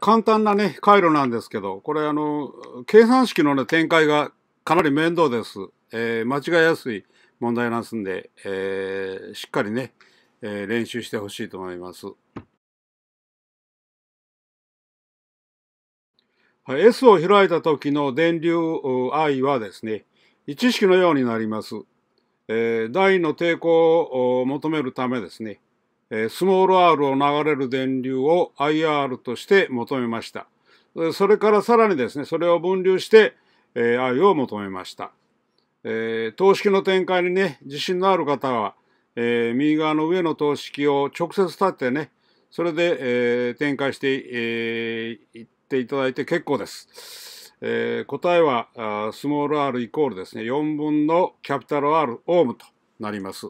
簡単なね、回路なんですけど、これあの、計算式のね、展開がかなり面倒です。えー、間違いやすい問題なんすんで、えー、しっかりね、えー、練習してほしいと思います。はい、S を開いた時の電流 I はですね、1式のようになります。えー、台の抵抗を求めるためですね、スモール r を流れる電流を IR として求めました。それからさらにですね、それを分流して I を求めました。等式の展開にね、自信のある方は、右側の上の等式を直接立ってね、それで展開していっていただいて結構です。答えは、スモール r イコールですね、4分のキャピタル R オームとなります。